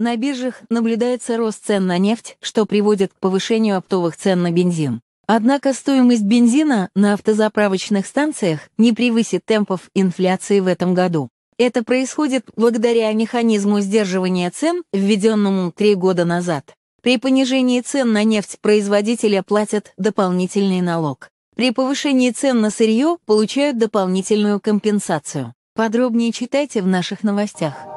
На биржах наблюдается рост цен на нефть, что приводит к повышению оптовых цен на бензин. Однако стоимость бензина на автозаправочных станциях не превысит темпов инфляции в этом году. Это происходит благодаря механизму сдерживания цен, введенному три года назад. При понижении цен на нефть производители платят дополнительный налог. При повышении цен на сырье получают дополнительную компенсацию. Подробнее читайте в наших новостях.